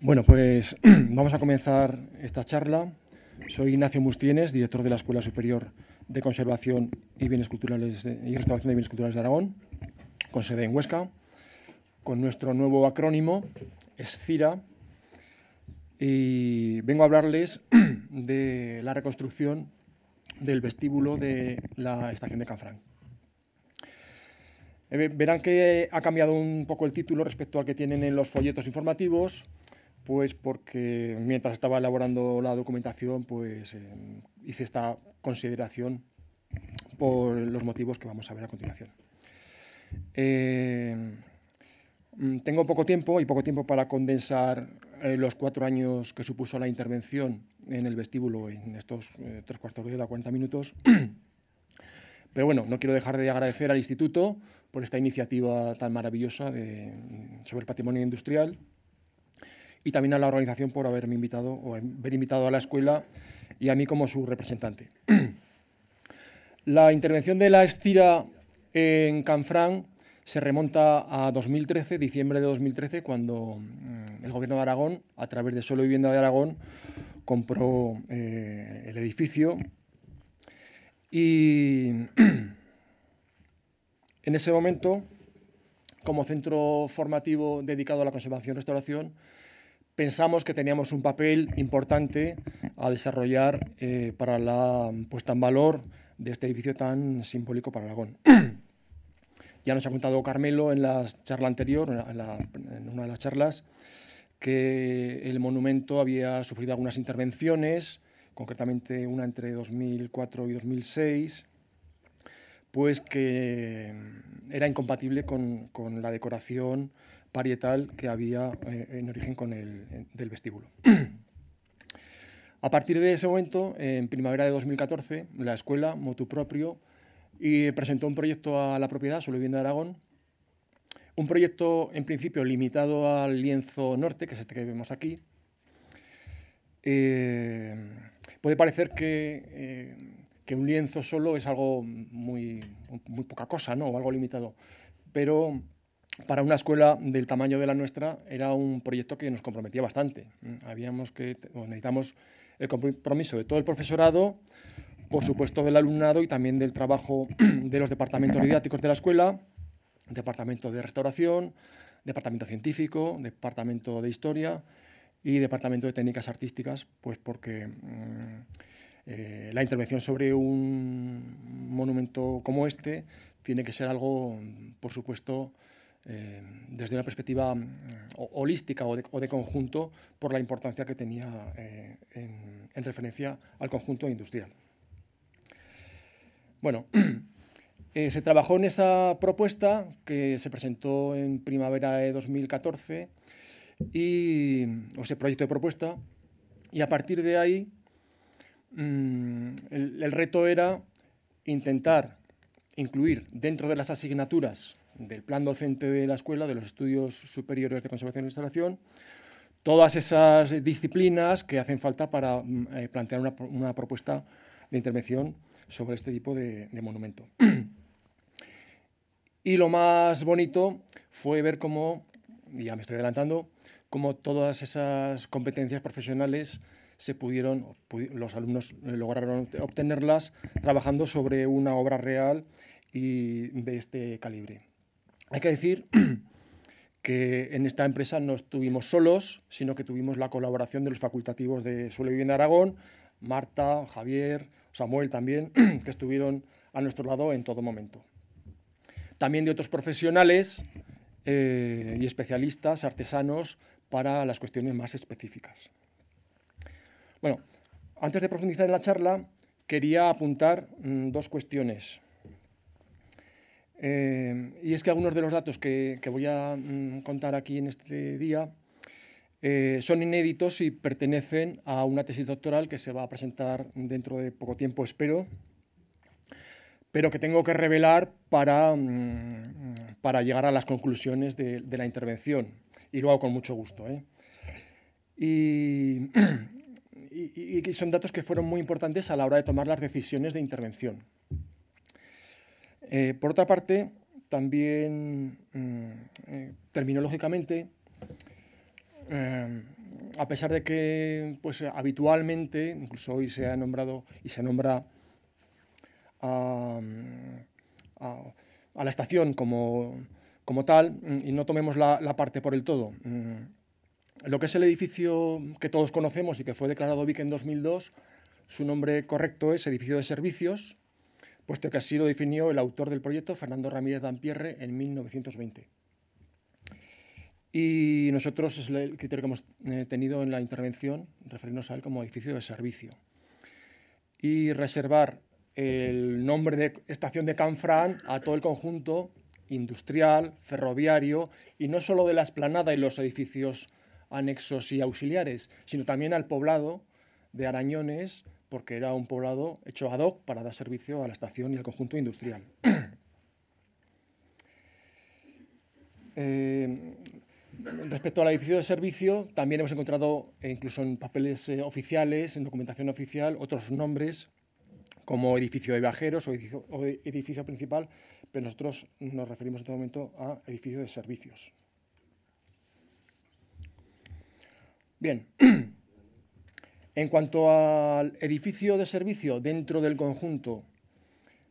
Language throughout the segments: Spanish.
Bueno, pues vamos a comenzar esta charla. Soy Ignacio Mustienes, director de la Escuela Superior de Conservación y, Bienes Culturales y Restauración de Bienes Culturales de Aragón, con sede en Huesca, con nuestro nuevo acrónimo, ESCIRA, y vengo a hablarles de la reconstrucción del vestíbulo de la estación de Canfranc. Eh, verán que ha cambiado un poco el título respecto al que tienen en los folletos informativos pues porque mientras estaba elaborando la documentación, pues eh, hice esta consideración por los motivos que vamos a ver a continuación. Eh, mm, tengo poco tiempo y poco tiempo para condensar eh, los cuatro años que supuso la intervención en el vestíbulo en estos tres cuartos de hora, 40 minutos. Pero bueno, no quiero dejar de agradecer al Instituto por esta iniciativa tan maravillosa mm, sobre el patrimonio industrial y también a la organización por haberme invitado o em, haber invitado a la escuela y a mí como su representante. la intervención de la Estira en Canfrán se remonta a 2013, diciembre de 2013, cuando mm, el gobierno de Aragón, a través de Solo Vivienda de Aragón, compró eh, el edificio y en ese momento, como centro formativo dedicado a la conservación y restauración, pensamos que teníamos un papel importante a desarrollar eh, para la puesta en valor de este edificio tan simbólico para Aragón. ya nos ha contado Carmelo en la charla anterior, una de las charlas, que el monumento había sufrido algunas intervenciones, concretamente una entre 2004 y 2006, pues que era incompatible con, con la decoración parietal que había eh, en origen con el, del vestíbulo. A partir de ese momento, en primavera de 2014, la escuela, motu propio, y presentó un proyecto a la propiedad, su vivienda de Aragón, un proyecto en principio limitado al lienzo norte, que es este que vemos aquí. Eh, puede parecer eh, que, un lienzo solo es algo muy, muy poca cosa, ¿no? o algo limitado, pero para una escuela del tamaño de la nuestra era un proyecto que nos comprometía bastante. Habíamos que, necesitamos el compromiso de todo el profesorado, por supuesto del alumnado y también del trabajo de los departamentos didácticos de la escuela, departamento de restauración, departamento científico, departamento de historia y departamento de técnicas artísticas, pues porque mm, eh, la intervención sobre un monumento como este tiene que ser algo, por supuesto, eh, desde una perspectiva mm, holística o de, conjunto por la importancia que tenía eh, en, referencia al conjunto industrial. Bueno, eh, se trabajó en esa propuesta que se presentó en primavera de 2014, y, o ese proyecto de propuesta, y a partir de ahí mm, el reto era intentar incluir dentro de las asignaturas del plan docente de la escuela, de los estudios superiores de conservación e instalación, todas esas disciplinas que hacen falta para mm, eh, plantear una, propuesta de intervención sobre este tipo de, de monumento. y lo más bonito fue ver cómo, ya me estoy adelantando, cómo todas esas competencias profesionales se pudieron, los alumnos lograron obtenerlas trabajando sobre una obra real y de este calibre. Hay que decir que en esta empresa no estuvimos solos, sino que tuvimos la colaboración de los facultativos de Suelo Vivienda Aragón, Marta, Javier, Samuel también, que estuvieron a nuestro lado en todo momento. También de otros profesionales eh, y especialistas, artesanos, para las cuestiones más específicas. Bueno, antes de profundizar en la charla, quería apuntar mm, dos cuestiones. Eh, y es que algunos de los datos que, voy a mm, contar aquí en este día eh, son inéditos y pertenecen a una tesis doctoral que se va a presentar dentro de poco tiempo, espero, pero que tengo que revelar para, mm, llegar a las conclusiones de, la intervención. Y lo hago con mucho gusto. ¿eh? y son datos que fueron muy importantes a la hora de tomar las decisiones de intervención. Eh, por otra parte, también mm, eh, terminológicamente, eh, a pesar de que pues, habitualmente, incluso hoy se ha nombrado y se nombra a, mm, la estación como, tal, mm, y no tomemos la, parte por el todo. Lo que es el edificio que todos conocemos y que fue declarado BIC en 2002, su nombre correcto es Edificio de Servicios, puesto que así lo definió el autor del proyecto, Fernando Ramírez Dampierre, en 1920. Y nosotros es el criterio que hemos eh, tenido en la intervención, referirnos a él como edificio de servicio. Y reservar el nombre de estación de Canfrán a todo el conjunto industrial, ferroviario, y no solo de la esplanada y los edificios anexos y auxiliares, sino también al poblado de Arañones, porque era un poblado hecho ad hoc para dar servicio a la estación y al conjunto industrial. Eh, respecto al edificio de servicio, también hemos encontrado, eh, incluso en papeles eh, oficiales, en documentación oficial, otros nombres como edificio de viajeros o edificio, principal, pero nosotros nos referimos en todo este momento a edificio de servicios. Bien, En cuanto al edificio de servicio dentro del conjunto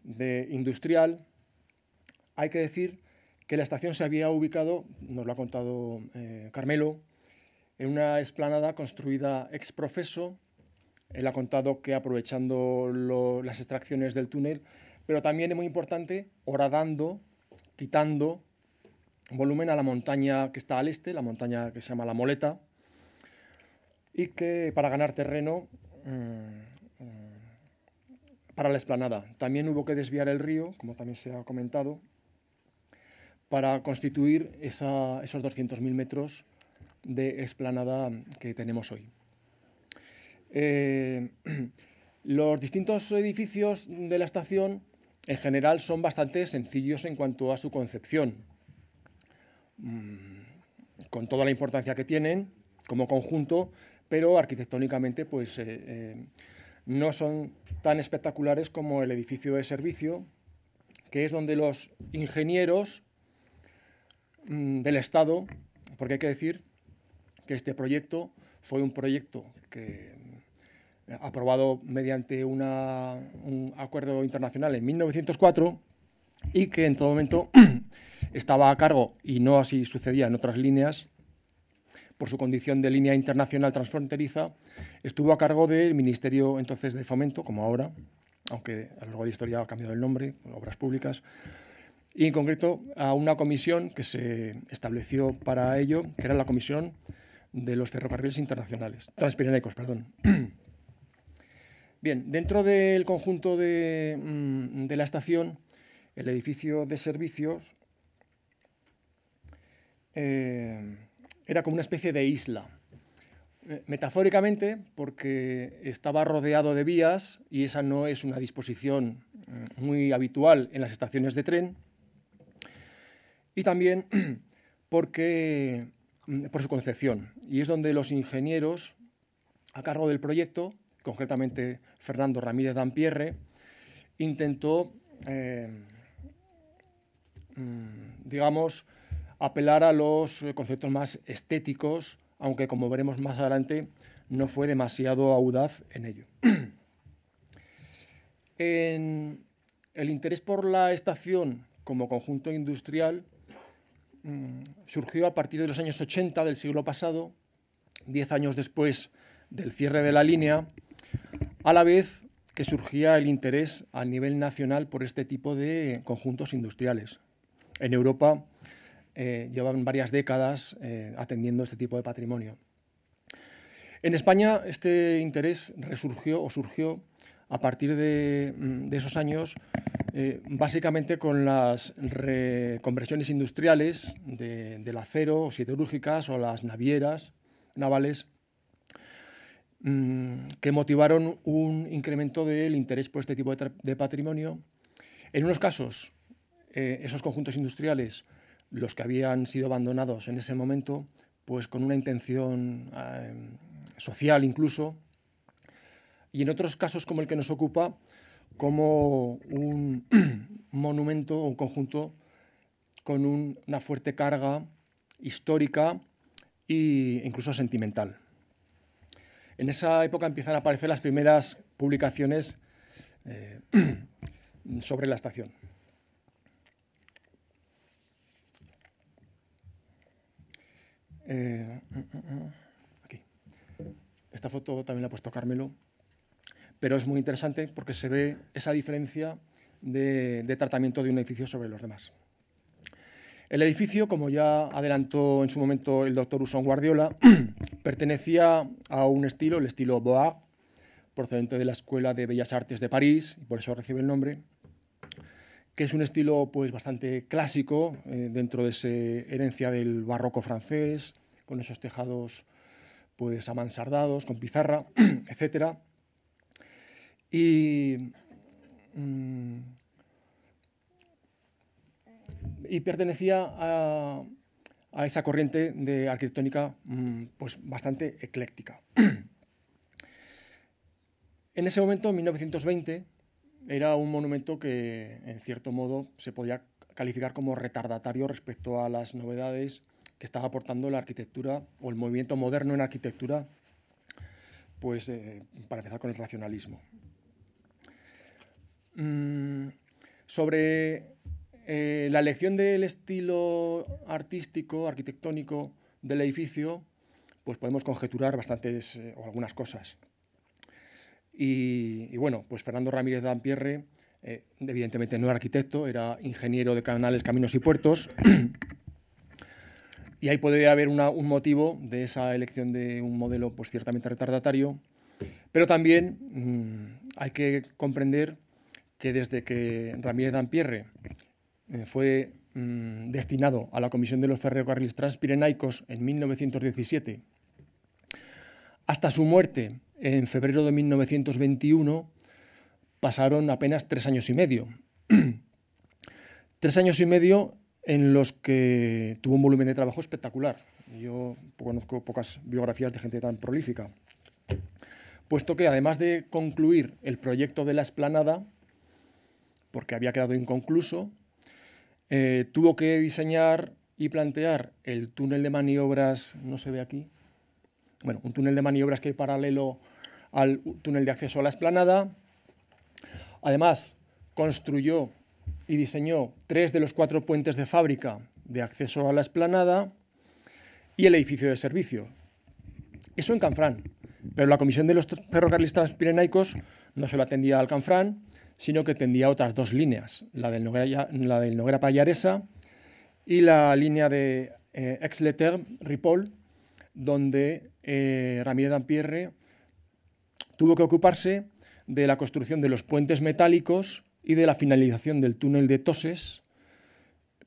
de industrial, hay que decir que la estación se había ubicado, nos lo ha contado eh, Carmelo, en una explanada construida ex profeso. Él ha contado que aprovechando las extracciones del túnel, pero también es muy importante horadando, quitando volumen a la montaña que está al este, la montaña que se llama La Moleta, y que para ganar terreno mm, mm, para la esplanada. También hubo que desviar el río, como también se ha comentado, para constituir esos 200.000 metros de esplanada que tenemos hoy. Eh, los distintos edificios de la estación en general son bastante sencillos en cuanto a su concepción, mm, con toda la importancia que tienen como conjunto pero arquitectónicamente pues, eh, eh, no son tan espectaculares como el edificio de servicio, que es donde los ingenieros mm, del Estado, porque hay que decir que este proyecto fue un proyecto que eh, aprobado mediante un acuerdo internacional en 1904 y que en todo momento estaba a cargo, y no así sucedía en otras líneas, por su condición de línea internacional transfronteriza, estuvo a cargo del Ministerio entonces de Fomento, como ahora, aunque a lo largo de la historia ha cambiado el nombre, Obras Públicas, y en concreto a una comisión que se estableció para ello, que era la Comisión de los Ferrocarriles Internacionales, Transpirenecos, perdón. Bien, dentro del conjunto de, mm, la estación, el edificio de servicios eh, era como una especie de isla. Eh, metafóricamente, porque estaba rodeado de vías y esa no es una disposición mm, muy habitual en las estaciones de tren. Y también porque, mm, por su concepción. Y es donde los ingenieros a cargo del proyecto, concretamente Fernando Ramírez Dampierre, intentó, eh, mm, digamos, apelar a los eh, conceptos más estéticos, aunque como veremos más adelante no fue demasiado audaz en ello. el interés por la estación como conjunto industrial mm, surgió a partir de los años 80 del siglo pasado, 10 años después del cierre de la línea, a la vez que surgía el interés a nivel nacional por este tipo de conjuntos industriales. En Europa, eh, llevan varias décadas eh, atendiendo este tipo de patrimonio. En España este interés resurgió o surgió a partir de, mm, esos años eh, básicamente con las reconversiones industriales del acero, siderúrgicas o las navieras navales mm, que motivaron un incremento del interés por este tipo de, patrimonio. En unos casos, esos conjuntos industriales los que habían sido abandonados en ese momento, pues con una intención eh, social incluso, y en otros casos como el que nos ocupa, como un monumento o un conjunto con una fuerte carga histórica e incluso sentimental. En esa época empiezan a aparecer las primeras publicaciones eh, sobre la estación. Eh, Esta foto también la ha puesto Carmelo, pero es muy interesante porque se ve esa diferencia de, tratamiento de un edificio sobre los demás. El edificio, como ya adelantó en su momento el doctor Usón Guardiola, pertenecía a un estilo, el estilo Bois, procedente de la Escuela de Bellas Artes de París, y por eso recibe el nombre, que es un estilo pues, bastante clásico eh, dentro de esa herencia del barroco francés, con esos tejados pues, amansardados, con pizarra, etcétera Y, mm, pertenecía a, esa corriente de arquitectónica mm, pues, bastante ecléctica. en ese momento, en 1920, era un monumento que, en cierto modo, se podía calificar como retardatario respecto a las novedades que estaba aportando la arquitectura o el movimiento moderno en arquitectura, pues eh, para empezar con el racionalismo. Mm, sobre eh, la elección del estilo artístico, arquitectónico del edificio, pues podemos conjeturar bastantes eh, o algunas cosas. Y, bueno, pues Fernando Ramírez Dampierre, eh, evidentemente no era arquitecto, era ingeniero de canales, caminos y puertos. y ahí puede haber un motivo de esa elección de un modelo pues ciertamente retardatario. Pero también mm, hay que comprender que desde que Ramírez Dampierre eh, fue mm, destinado a la Comisión de los Ferrocarriles Transpirenaicos en 1917, hasta su muerte en febrero de 1921 pasaron apenas tres años y medio. tres años y medio en los que tuvo un volumen de trabajo espectacular. Yo conozco pocas biografías de gente tan prolífica. Puesto que además de concluir el proyecto de la esplanada, porque había quedado inconcluso, eh, tuvo que diseñar y plantear el túnel de maniobras, no se ve aquí, bueno, un túnel de maniobras que hay paralelo al túnel de acceso a la explanada. Además, construyó y diseñó tres de los cuatro puentes de fábrica de acceso a la explanada y el edificio de servicio. Eso en Canfrán. Pero la Comisión de los Ferrocarriles Transpirenaicos no solo atendía al Canfrán, sino que atendía otras dos líneas, la del Noguera, la del Noguera Pallaresa y la línea de ex eh, Exleter-Ripoll, donde eh, Ramírez Dampierre tuvo que ocuparse de la construcción de los puentes metálicos y de la finalización del túnel de Toses,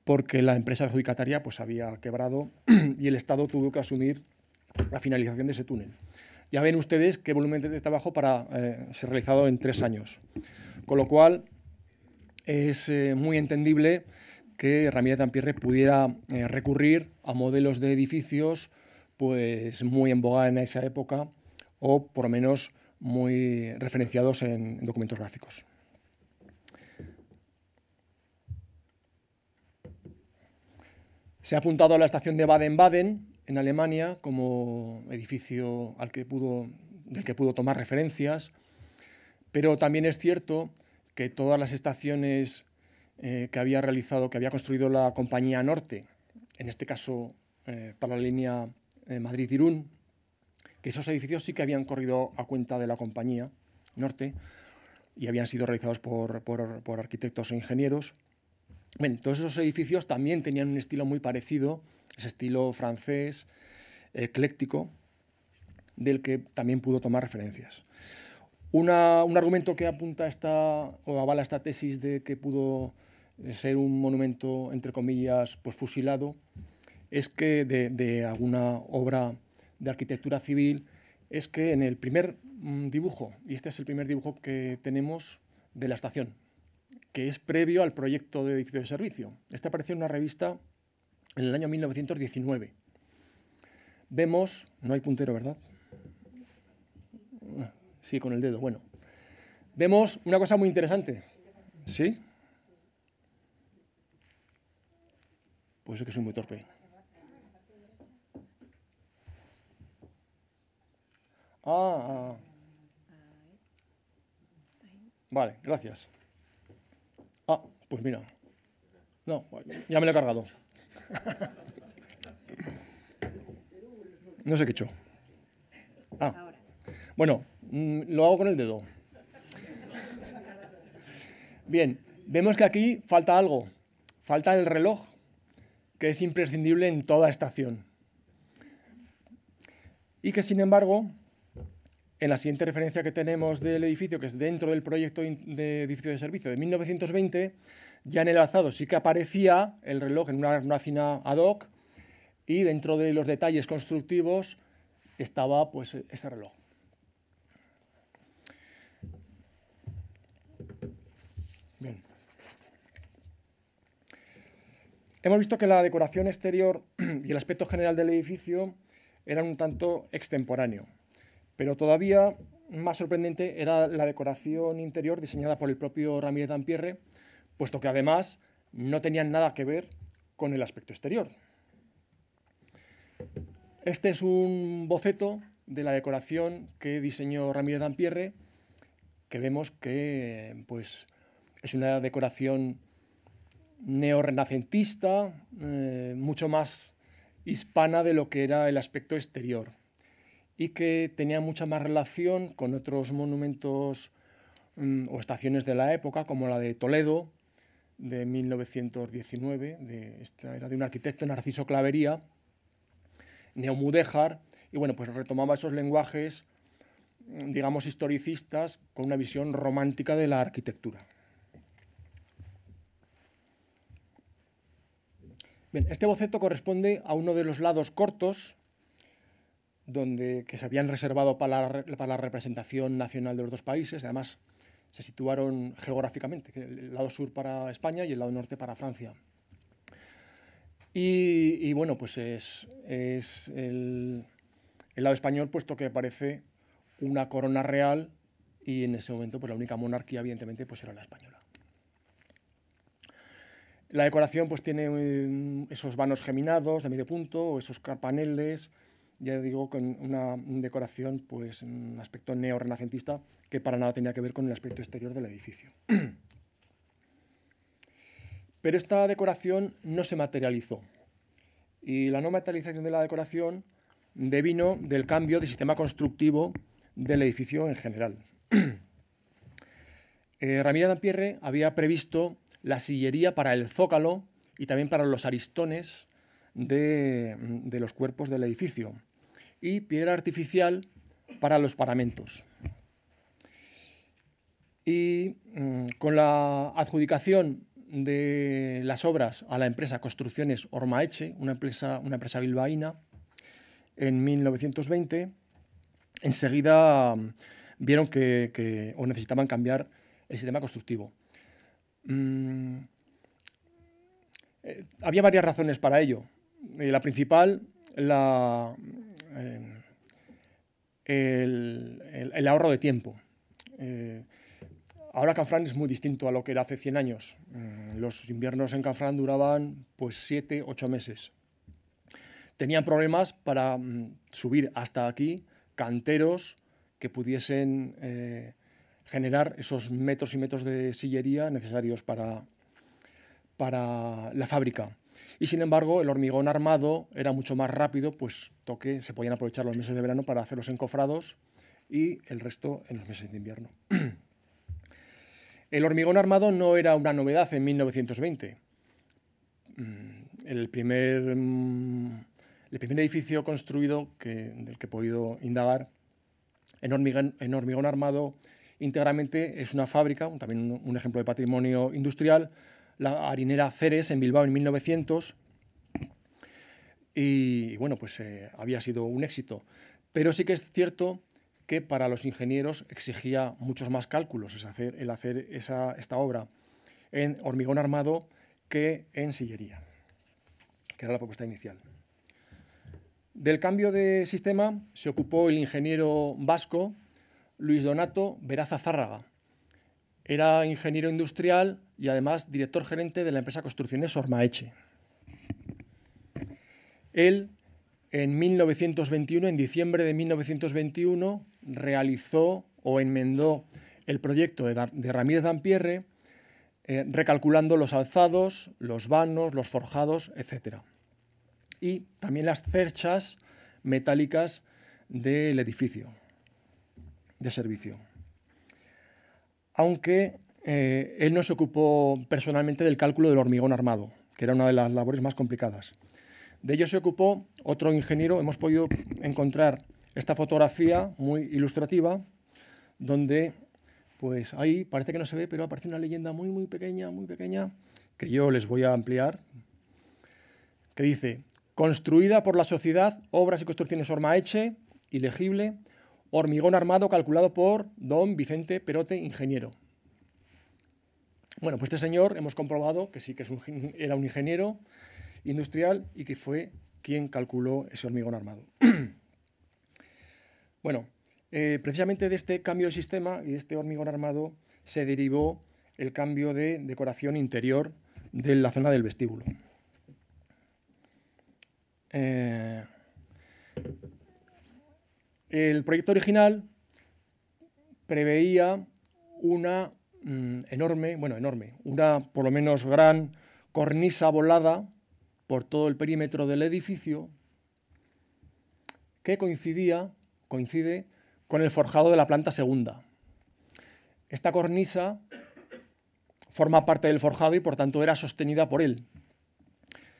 porque la empresa adjudicataria pues, había quebrado y el Estado tuvo que asumir la finalización de ese túnel. Ya ven ustedes qué volumen de trabajo para eh, ha ser realizado en tres años. Con lo cual, es eh, muy entendible que Ramírez Tampierre pudiera eh, recurrir a modelos de edificios pues, muy en boga en esa época, o por lo menos muy referenciados en, documentos gráficos. Se ha apuntado a la estación de Baden-Baden, en Alemania, como edificio al que del que pudo tomar referencias, pero también es cierto que todas las estaciones eh, que había realizado, que había construido la Compañía Norte, en este caso eh, para la línea eh, Madrid-Irún, que esos edificios sí que habían corrido a cuenta de la compañía norte y habían sido realizados por, arquitectos e ingenieros. todos esos edificios también tenían un estilo muy parecido, ese estilo francés, ecléctico, del que también pudo tomar referencias. un argumento que apunta esta, o avala esta tesis de que pudo eh, ser un monumento, entre comillas, pues fusilado, es que de, de alguna obra de arquitectura civil, es que en el primer mm, dibujo, y este es el primer dibujo que tenemos de la estación, que es previo al proyecto de edificio de servicio. Este apareció en una revista en el año 1919. Vemos, no hay puntero, ¿verdad? Ah, sí, con el dedo, bueno. Vemos una cosa muy interesante. ¿Sí? Pues es que soy muy torpe. Ah, Vale, gracias. Ah, pues mira. No, ya me lo he cargado. No sé qué he hecho. Ah. Bueno, mm, lo hago con el dedo. Bien, vemos que aquí falta algo. Falta el reloj, que es imprescindible en toda estación. Y que sin embargo en la siguiente referencia que tenemos del edificio, que es dentro del proyecto de edificio de servicio de 1920, ya en el alzado sí que aparecía el reloj en una hacina ad hoc y dentro de los detalles constructivos estaba pues, ese reloj. Hemos visto que la decoración exterior y el aspecto general del edificio eran un tanto extemporáneo. Pero todavía más sorprendente era la decoración interior diseñada por el propio Ramírez Dampierre, puesto que además no tenían nada que ver con el aspecto exterior. Este es un boceto de la decoración que diseñó Ramírez Dampierre, que vemos que pues, es una decoración neorrenacentista, eh, mucho más hispana de lo que era el aspecto exterior y que tenía mucha más relación con otros monumentos mm, o estaciones de la época, como la de Toledo de 1919, de, esta era de un arquitecto Narciso Clavería, Neomudéjar, y bueno, pues retomaba esos lenguajes, mm, digamos, historicistas con una visión romántica de la arquitectura. Bien, este boceto corresponde a uno de los lados cortos donde, que se habían reservado para la, representación nacional de los dos países. Además, se situaron geográficamente, el lado sur para España y el lado norte para Francia. Y, bueno, pues es, el, lado español, puesto que parece una corona real y en ese momento pues la única monarquía, evidentemente, pues era la española. La decoración pues tiene eh, esos vanos geminados de medio punto, esos carpaneles, ya digo, con una decoración, pues un aspecto neorrenacentista que para nada tenía que ver con el aspecto exterior del edificio. Pero esta decoración no se materializó. Y la no materialización de la decoración devino del cambio de sistema constructivo del edificio en general. eh, Ramírez Dampierre había previsto la sillería para el zócalo y también para los aristones de los cuerpos del edificio y piedra artificial para los paramentos. Y mm, con la adjudicación de las obras a la empresa Construcciones Ormaeche, una empresa, una empresa bilbaína, en 1920, enseguida mm, vieron que, o necesitaban cambiar el sistema constructivo. Mm, eh, había varias razones para ello. Eh, la principal, la, eh, el, ahorro de tiempo. Eh, ahora Canfrán es muy distinto a lo que era hace 100 años. Mm, los inviernos en Canfrán duraban pues 7, 8 meses. Tenían problemas para mm, subir hasta aquí canteros que pudiesen eh, generar esos metros y metros de sillería necesarios para, para la fábrica. Y sin embargo, el hormigón armado era mucho más rápido, pues toque, se podían aprovechar los meses de verano para hacer los encofrados y el resto en los meses de invierno. El hormigón armado no era una novedad en 1920. Mm, mm, el primer, edificio construido que, del que he podido indagar en hormigón, armado íntegramente es una fábrica, también un ejemplo de patrimonio industrial, la harinera Ceres en Bilbao en 1900 y, bueno, pues eh, había sido un éxito. Pero sí que es cierto que para los ingenieros exigía muchos más cálculos hacer, el hacer esta obra en hormigón armado que en sillería, que era la propuesta inicial. Del cambio de sistema se ocupó el ingeniero vasco Luis Donato Beraza Zárraga. Era ingeniero industrial, y además director gerente de la empresa Construcciones Ormaeche. Él, en 1921, en diciembre de 1921, realizó o enmendó el proyecto de Ramírez Dampierre, eh, recalculando los alzados, los vanos, los forjados, etc. Y también las cerchas metálicas del edificio de servicio. Aunque eh, él no se ocupó personalmente del cálculo del hormigón armado, que era una de las labores más complicadas. De ello se ocupó otro ingeniero. Hemos podido encontrar esta fotografía muy ilustrativa, donde pues ahí parece que no se ve, pero aparece una leyenda muy, muy pequeña, muy pequeña, que yo les voy a ampliar, que dice, construida por la sociedad, obras y construcciones Ormaeche, ilegible, hormigón armado calculado por don Vicente Perote, ingeniero. Bueno, pues este señor hemos comprobado que sí que era un ingeniero industrial y que fue quien calculó ese hormigón armado. bueno, eh, precisamente de este cambio de sistema y de este hormigón armado se derivó el cambio de decoración interior de la zona del vestíbulo. Eh, el proyecto original preveía una Mm, enorme, bueno, enorme, una por lo menos gran cornisa volada por todo el perímetro del edificio que coincidía, coincide con el forjado de la planta segunda. Esta cornisa forma parte del forjado y por tanto era sostenida por él.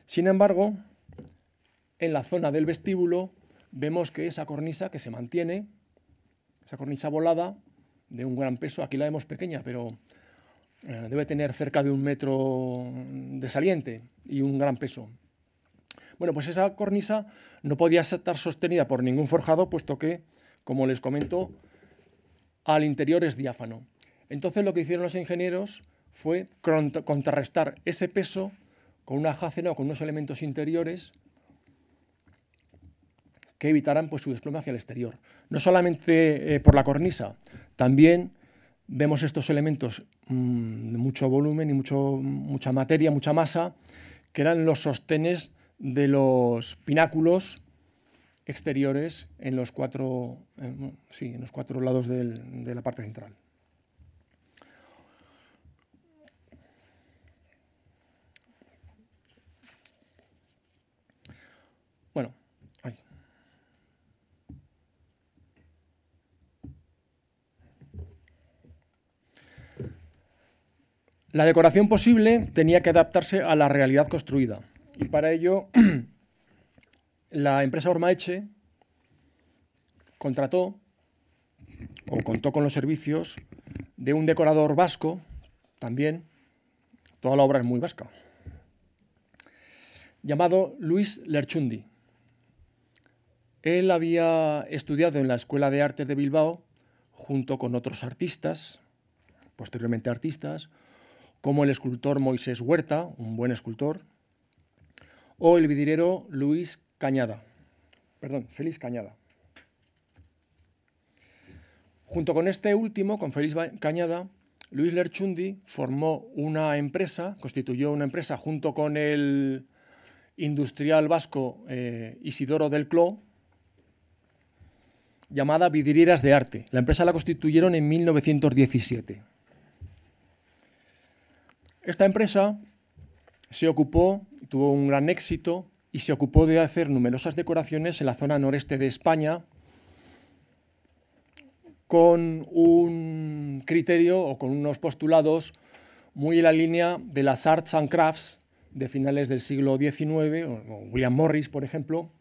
Sin embargo, en la zona del vestíbulo vemos que esa cornisa que se mantiene, esa cornisa volada, de un gran peso. Aquí la vemos pequeña, pero eh, debe tener cerca de un metro de saliente y un gran peso. Bueno, pues esa cornisa no podía estar sostenida por ningún forjado, puesto que, como les comento, al interior es diáfano. Entonces lo que hicieron los ingenieros fue contrarrestar ese peso con una jacena o con unos elementos interiores que evitaran pues, su desplome hacia el exterior. No solamente eh, por la cornisa, también vemos estos elementos mm, de mucho volumen y mucha materia, mucha masa, que eran los sostenes de los pináculos exteriores en los cuatro, eh, sí, en los cuatro lados de la parte central. La decoración posible tenía que adaptarse a la realidad construida y para ello la empresa Ormaeche contrató o contó con los servicios de un decorador vasco también, toda la obra es muy vasca, llamado Luis Lerchundi. Él había estudiado en la Escuela de Arte de Bilbao junto con otros artistas, posteriormente artistas, como el escultor Moisés Huerta, un buen escultor, o el vidriero Luis Cañada, perdón, Félix Cañada. Junto con este último, con Félix Cañada, Luis Lerchundi formó una empresa, constituyó una empresa junto con el industrial vasco eh, Isidoro del Cló, llamada Vidrieras de Arte. La empresa la constituyeron en 1917. Esta empresa se ocupó, tuvo un gran éxito y se ocupó de hacer numerosas decoraciones en la zona noreste de España con un criterio o con unos postulados muy en la línea de las arts and crafts de finales del siglo XIX, William Morris, por ejemplo,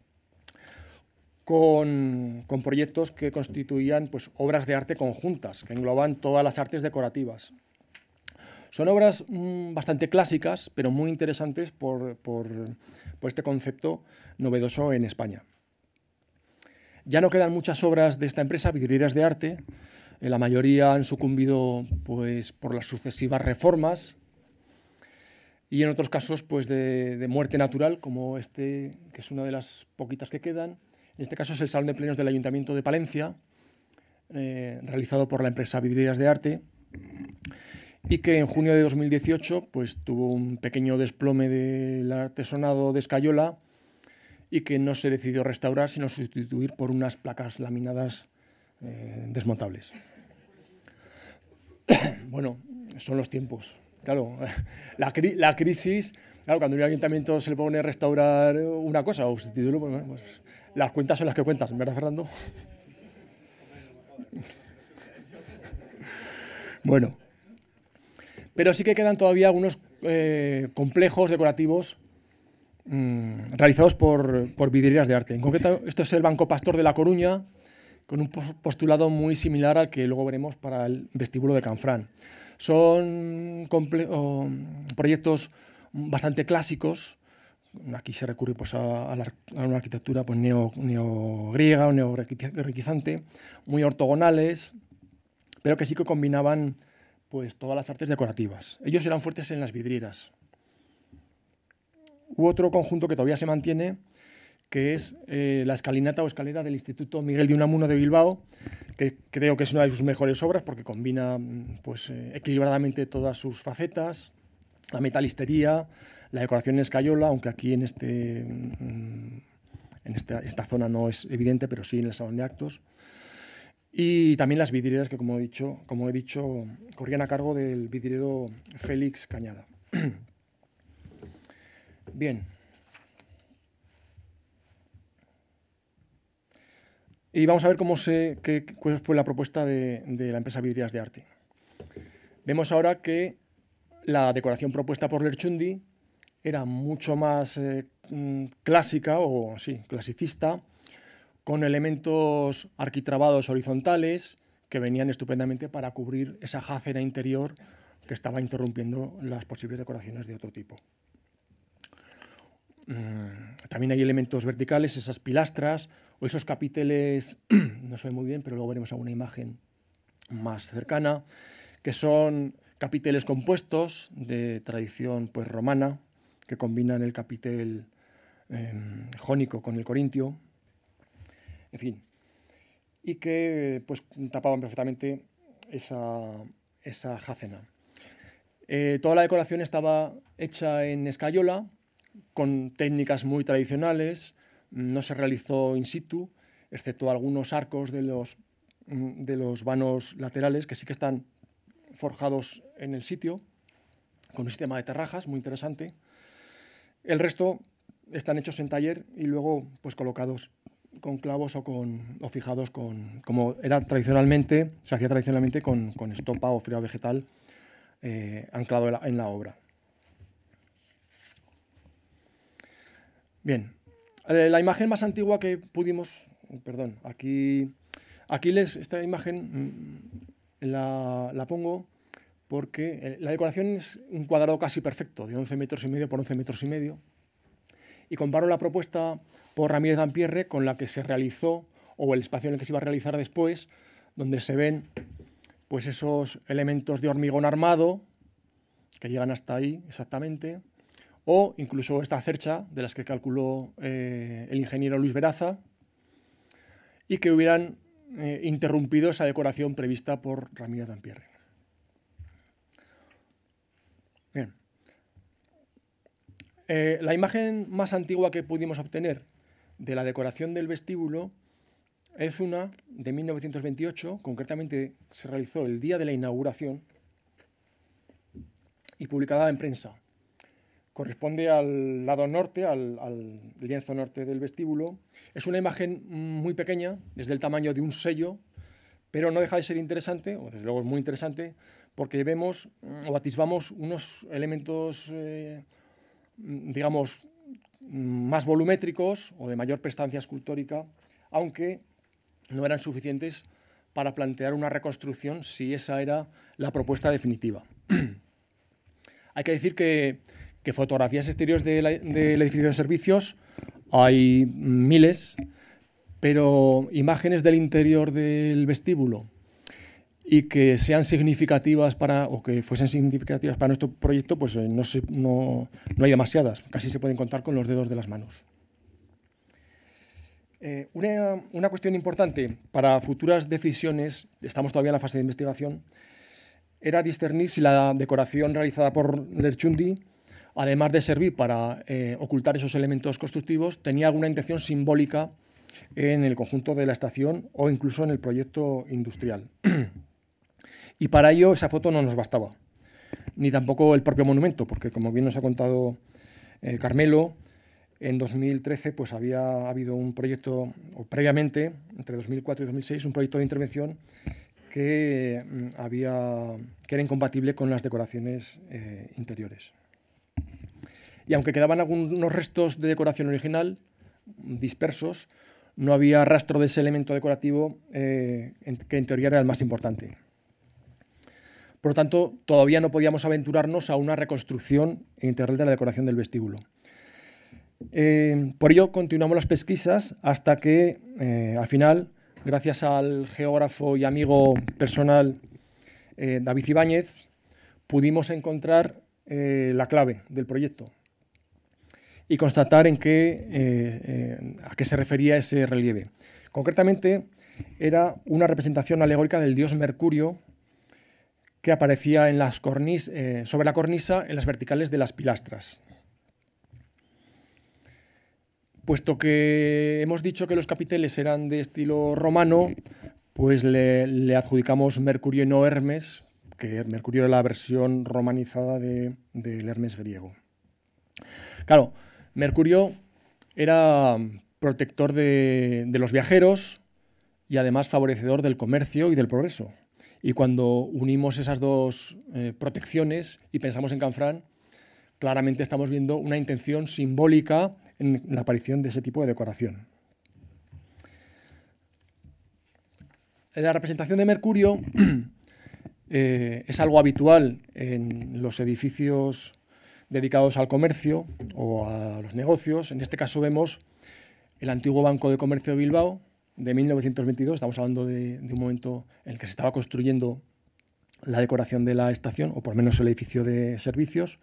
con, proyectos que constituían pues, obras de arte conjuntas, que engloban todas las artes decorativas. Son obras mm, bastante clásicas, pero muy interesantes por, este concepto novedoso en España. Ya no quedan muchas obras de esta empresa, vidrieras de arte. Eh, la mayoría han sucumbido pues, por las sucesivas reformas y en otros casos pues, de, muerte natural, como este, que es una de las poquitas que quedan. En este caso es el Salón de Plenos del Ayuntamiento de Palencia, eh, realizado por la empresa Vidrieras de Arte y que en junio de 2018 pues, tuvo un pequeño desplome del artesonado de escayola y que no se decidió restaurar sino sustituir por unas placas laminadas eh, desmontables. bueno, son los tiempos. Claro, la, crisis, claro, cuando un ayuntamiento se le pone a restaurar una cosa o sustituirlo, pues, pues, las cuentas son las que cuentas, ¿verdad, Fernando? bueno. Pero sí que quedan todavía algunos eh, complejos decorativos mm, realizados por, vidrieras de arte. En concreto, esto es el Banco Pastor de La Coruña, con un postulado muy similar al que luego veremos para el vestíbulo de Canfrán. Son proyectos bastante clásicos. Aquí se recurre pues, a, una arquitectura pues, neo, neogriega o requisante, muy ortogonales, pero que sí que combinaban pues todas las artes decorativas. Ellos eran fuertes en las vidrieras. U otro conjunto que todavía se mantiene, que es eh, la escalinata o escalera del Instituto Miguel de Unamuno de Bilbao, que creo que es una de sus mejores obras porque combina pues, eh, equilibradamente todas sus facetas, la metalistería, la decoración en escayola, aunque aquí en, este, mm, en esta, esta, zona no es evidente, pero sí en el salón de actos. Y también las vidrieras que, como he dicho, como he dicho corrían a cargo del vidriero Félix Cañada. Bien. Y vamos a ver cómo se, qué, cuál fue la propuesta de, la empresa Vidrieras de Arte. Vemos ahora que la decoración propuesta por Lerchundi era mucho más eh, mm, clásica o sí, clasicista con elementos arquitrabados horizontales que venían estupendamente para cubrir esa jácera interior que estaba interrumpiendo las posibles decoraciones de otro tipo. Mm, también hay elementos verticales, esas pilastras o esos capiteles, no se ve muy bien, pero luego veremos alguna imagen más cercana, que son capiteles compuestos de tradición pues, romana, que combinan el capitel em, jónico con el corintio, en fin, y que pues tapaban perfectamente esa, jacena. Eh, toda la decoración estaba hecha en escayola, con técnicas muy tradicionales, no se realizó in situ, excepto algunos arcos de los, de los vanos laterales que sí que están forjados en el sitio, con un sistema de terrajas muy interesante. El resto están hechos en taller y luego pues colocados con clavos o, con, o fijados con, como era tradicionalmente, se hacía tradicionalmente con, estopa o frío vegetal eh, anclado en la, obra. Bien, eh, la imagen más antigua que pudimos, perdón, aquí, les, esta imagen mm, la, la pongo porque eh, la decoración es un cuadrado casi perfecto, de 11 metros y medio por 11 metros y medio, y comparo la propuesta por Ramírez Dampierre con la que se realizó o el espacio en el que se iba a realizar después, donde se ven pues esos elementos de hormigón armado que llegan hasta ahí exactamente, o incluso esta cercha de las que calculó eh, el ingeniero Luis Veraza y que hubieran eh, interrumpido esa decoración prevista por Ramírez Dampierre. Eh, la imagen más antigua que pudimos obtener de la decoración del vestíbulo es una de 1928, concretamente se realizó el día de la inauguración y publicada en prensa. Corresponde al lado norte, al, lienzo norte del vestíbulo. Es una imagen muy pequeña, es del tamaño de un sello, pero no deja de ser interesante, o desde luego es muy interesante, porque vemos o atisbamos unos elementos eh, Mm, digamos, mm, más volumétricos o de mayor prestancia escultórica, aunque no eran suficientes para plantear una reconstrucción si esa era la propuesta definitiva. hay que decir que, fotografías exteriores del edificio de servicios hay miles, pero imágenes del interior del vestíbulo y que sean significativas para, o que fuesen significativas para nuestro proyecto, pues eh, no, no, hay demasiadas, casi se pueden contar con los dedos de las manos. Eh, una, una, cuestión importante para futuras decisiones, estamos todavía en la fase de investigación, era discernir si la decoración realizada por Lerchundi, además de servir para eh, ocultar esos elementos constructivos, tenía alguna intención simbólica en el conjunto de la estación o incluso en el proyecto industrial. Y para ello esa foto no nos bastaba, ni tampoco el propio monumento, porque como bien nos ha contado eh, Carmelo, en 2013 pues había habido un proyecto, o previamente, entre 2004 y 2006, un proyecto de intervención que, mm, había, que era incompatible con las decoraciones eh, interiores. Y aunque quedaban algunos restos de decoración original, mm, dispersos, no había rastro de ese elemento decorativo eh, que en teoría era el más importante. Por lo tanto, todavía no podíamos aventurarnos a una reconstrucción integral de la decoración del vestíbulo. Eh, por ello, continuamos las pesquisas hasta que, eh, al final, gracias al geógrafo y amigo personal eh, David Ibáñez, pudimos encontrar la clave del proyecto y constatar en qué, a qué se refería ese relieve. Concretamente, era una representación alegórica del dios Mercurio que aparecía en las eh, sobre la cornisa en las verticales de las pilastras. Puesto que hemos dicho que los capiteles eran de estilo romano, pues le, adjudicamos Mercurio y no Hermes, que Mercurio era la versión romanizada del de, Hermes griego. Claro, Mercurio era protector de los viajeros y además favorecedor del comercio y del progreso. Y cuando unimos esas dos eh, protecciones y pensamos en Canfrán, claramente estamos viendo una intención simbólica en la aparición de ese tipo de decoración. la representación de Mercurio eh, es algo habitual en los edificios dedicados al comercio o a los negocios. En este caso vemos el antiguo Banco de Comercio de Bilbao, de 1922, estamos hablando de, un momento en el que se estaba construyendo la decoración de la estación, o por lo menos el edificio de servicios.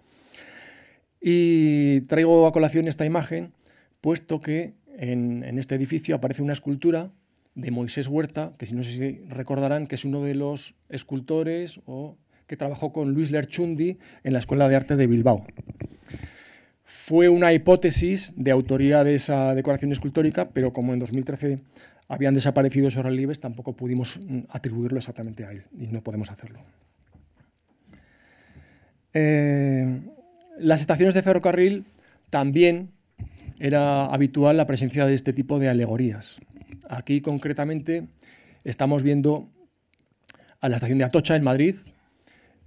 Y traigo a colación esta imagen, puesto que en, en este edificio aparece una escultura de Moisés Huerta, que si no sé si recordarán, que es uno de los escultores o que trabajó con Luis Lerchundi en la Escuela de Arte de Bilbao. Fue una hipótesis de autoría de esa decoración escultórica, pero como en 2013 habían desaparecido esos relieves, tampoco pudimos mm, atribuirlo exactamente a él y no podemos hacerlo. Eh, las estaciones de ferrocarril también era habitual la presencia de este tipo de alegorías. Aquí concretamente estamos viendo a la estación de Atocha en Madrid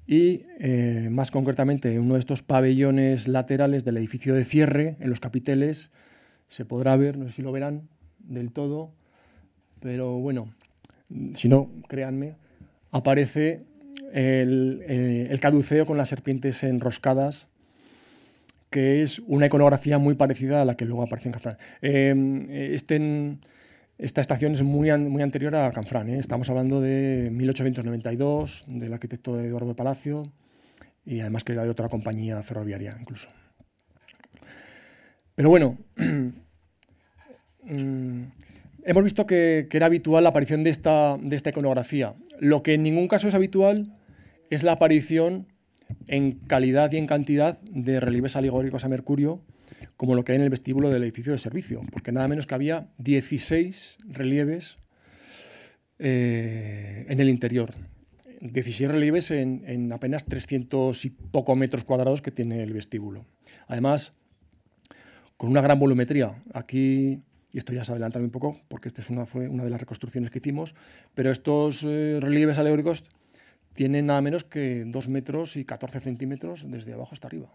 y eh, más concretamente uno de estos pabellones laterales del edificio de cierre, en los capiteles, se podrá ver, no sé si lo verán del todo, pero bueno, si no, créanme, aparece eh, el, caduceo con las serpientes enroscadas que es una iconografía muy parecida a la que luego aparece en Canfrán. Eh, este esta estación es muy, muy anterior a Canfrán, ¿eh? estamos hablando de 1892, del arquitecto Eduardo Palacio, y además que era de otra compañía ferroviaria incluso. Pero bueno, mm, hemos visto que, era habitual la aparición de esta, de esta iconografía. Lo que en ningún caso es habitual es la aparición en calidad y en cantidad de relieves alegóricos a Mercurio, como lo que hay en el vestíbulo del edificio de servicio, porque nada menos que había 16 relieves eh, en el interior. 16 relieves en, en, apenas 300 y poco metros cuadrados que tiene el vestíbulo. Además, con una gran volumetría. Aquí y esto ya se adelanta un poco, porque esta es una, fue una de las reconstrucciones que hicimos, pero estos eh, relieves alegóricos tienen nada menos que 2 metros y 14 centímetros desde abajo hasta arriba.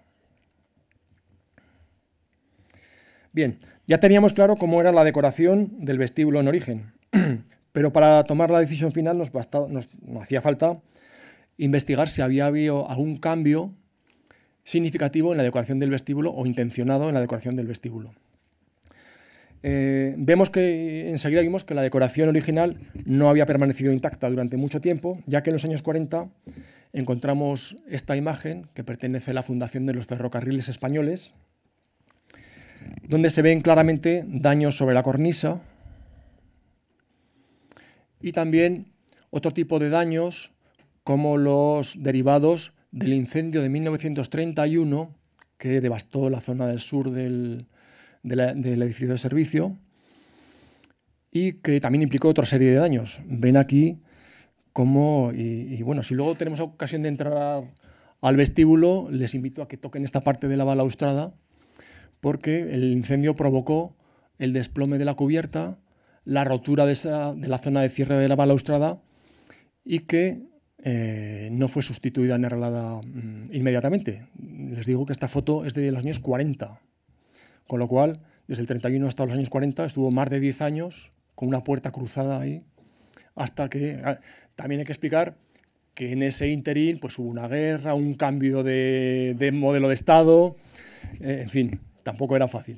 Bien, ya teníamos claro cómo era la decoración del vestíbulo en origen, pero para tomar la decisión final nos hacía falta investigar si había habido algún cambio significativo en la decoración del vestíbulo o intencionado en la decoración del vestíbulo. Eh, vemos que enseguida vimos que la decoración original no había permanecido intacta durante mucho tiempo, ya que en los años 40 encontramos esta imagen que pertenece a la Fundación de los Ferrocarriles Españoles, donde se ven claramente daños sobre la cornisa y también otro tipo de daños como los derivados del incendio de 1931 que devastó la zona del sur del, del edificio de servicio y que también implicó otra serie de daños. Ven aquí cómo, y, bueno, si luego tenemos ocasión de entrar al vestíbulo, les invito a que toquen esta parte de la balaustrada porque el incendio provocó el desplome de la cubierta, la rotura de, la zona de cierre de la balaustrada y que eh, no fue sustituida ni arreglada mm, inmediatamente. Les digo que esta foto es de los años 40. Con lo cual, desde el 31 hasta los años 40 estuvo más de 10 años con una puerta cruzada ahí, hasta que... Ah, también hay que explicar que en ese interín pues, hubo una guerra, un cambio de, modelo de Estado, eh, en fin, tampoco era fácil.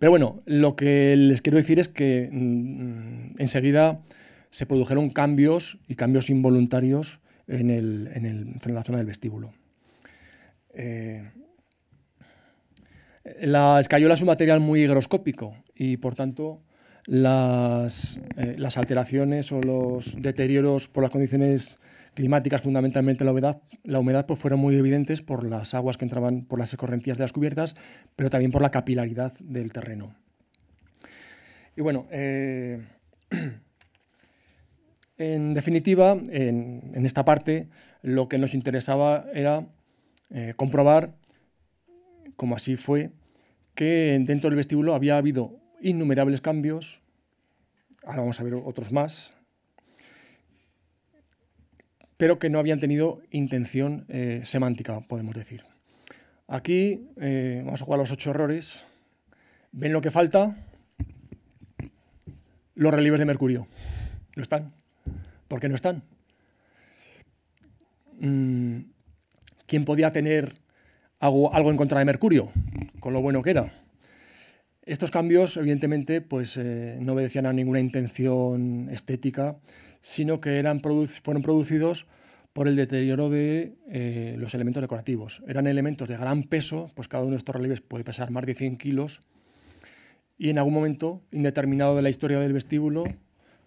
Pero bueno, lo que les quiero decir es que mm, enseguida se produjeron cambios y cambios involuntarios en, el, la zona del vestíbulo. Eh, la escayola es un material muy higroscópico y por tanto eh, las, alteraciones o los deterioros por las condiciones climáticas, fundamentalmente la humedad, la humedad pues fueron muy evidentes por las aguas que entraban por las escorrentías de las cubiertas, pero también por la capilaridad del terreno. Y bueno, eh, en definitiva, en, esta parte lo que nos interesaba era eh, comprobar, cómo así fue, que dentro del vestíbulo había habido innumerables cambios, ahora vamos a ver otros más, pero que no habían tenido intención eh, semántica, podemos decir. Aquí eh, vamos a jugar los ocho errores. ¿Ven lo que falta? Los relieves de mercurio. No están. ¿Por qué no están? Mm, ¿Quién podía tener algo en contra de Mercurio, con lo bueno que era. Estos cambios, evidentemente, pues eh, no obedecían a ninguna intención estética, sino que eran fueron producidos por el deterioro de eh, los elementos decorativos. Eran elementos de gran peso, pues cada uno de estos relieves puede pesar más de 100 kilos, y en algún momento indeterminado de la historia del vestíbulo,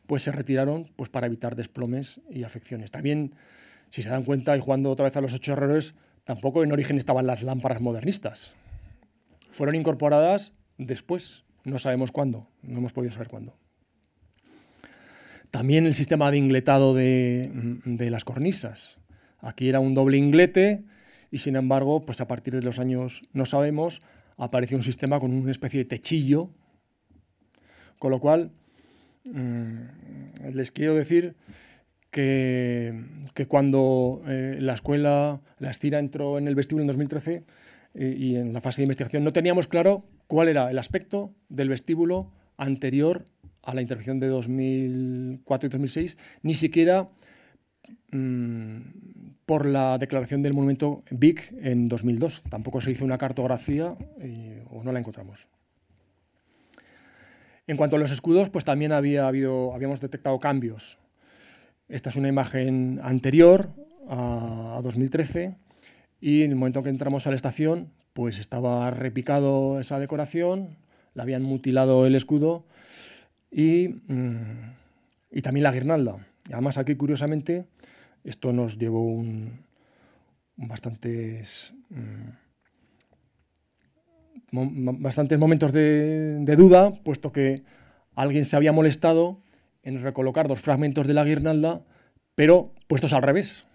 pues se retiraron pues, para evitar desplomes y afecciones. También, si se dan cuenta, y jugando otra vez a los ocho errores, Tampoco en origen estaban las lámparas modernistas. Fueron incorporadas después, no sabemos cuándo, no hemos podido saber cuándo. También el sistema de ingletado mm, de, las cornisas. Aquí era un doble inglete y sin embargo, pues a partir de los años, no sabemos, apareció un sistema con una especie de techillo, con lo cual mm, les quiero decir que, cuando eh, la escuela, la Estira entró en el vestíbulo en 2013 eh, y, en la fase de investigación no teníamos claro cuál era el aspecto del vestíbulo anterior a la intervención de 2004 y 2006, ni siquiera mm, por la declaración del monumento Vic en 2002. Tampoco se hizo una cartografía eh, o no la encontramos. En cuanto a los escudos, pues también había habido, habíamos detectado cambios esta es una imagen anterior a, 2013 y en el momento que entramos a la estación pues estaba repicado esa decoración, la habían mutilado el escudo y, mm, y también la guirnalda. Además aquí curiosamente esto nos llevó un, bastantes, mm, bastantes momentos de duda puesto que alguien se había molestado en recolocar dos fragmentos de la guirnalda, pero puestos al revés.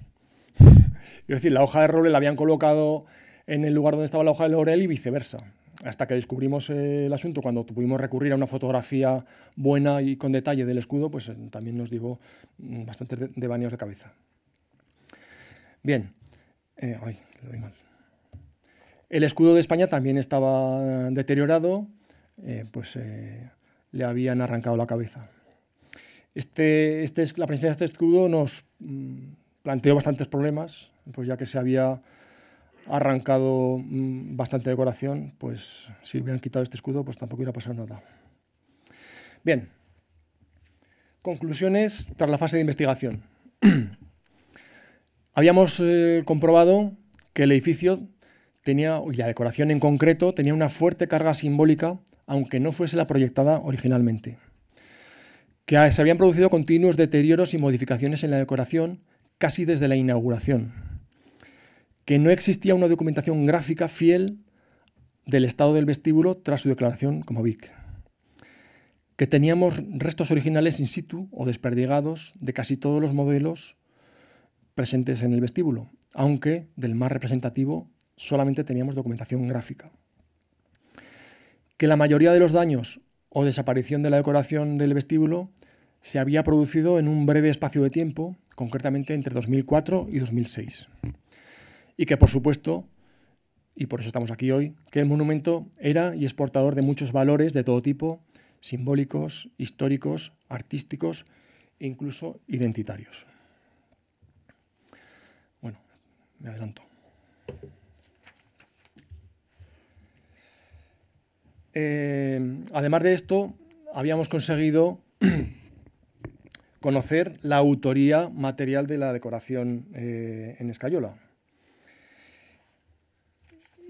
es decir, la hoja de roble la habían colocado en el lugar donde estaba la hoja de laurel y viceversa. Hasta que descubrimos eh, el asunto, cuando pudimos recurrir a una fotografía buena y con detalle del escudo, pues eh, también nos dio mm, bastantes devaneos de cabeza. Bien, eh, lo doy mal. El escudo de España también estaba deteriorado, pues le habían arrancado la cabeza. Este, este, es, la presencia de este escudo nos mm, planteó bastantes problemas, pues ya que se había arrancado mm, bastante decoración, pues si hubieran quitado este escudo, pues tampoco a pasado nada. Bien, conclusiones tras la fase de investigación. Habíamos eh, comprobado que el edificio tenía, y la decoración en concreto, tenía una fuerte carga simbólica, aunque no fuese la proyectada originalmente que se habían producido continuos deterioros y modificaciones en la decoración casi desde la inauguración, que no existía una documentación gráfica fiel del estado del vestíbulo tras su declaración como BIC, que teníamos restos originales in situ o desperdigados de casi todos los modelos presentes en el vestíbulo, aunque del más representativo solamente teníamos documentación gráfica. Que la mayoría de los daños o desaparición de la decoración del vestíbulo se había producido en un breve espacio de tiempo, concretamente entre 2004 y 2006. Y que, por supuesto, y por eso estamos aquí hoy, que el monumento era y es portador de muchos valores de todo tipo, simbólicos, históricos, artísticos e incluso identitarios. Bueno, me adelanto. Eh, además de esto, habíamos conseguido conocer la autoría material de la decoración eh, en escayola.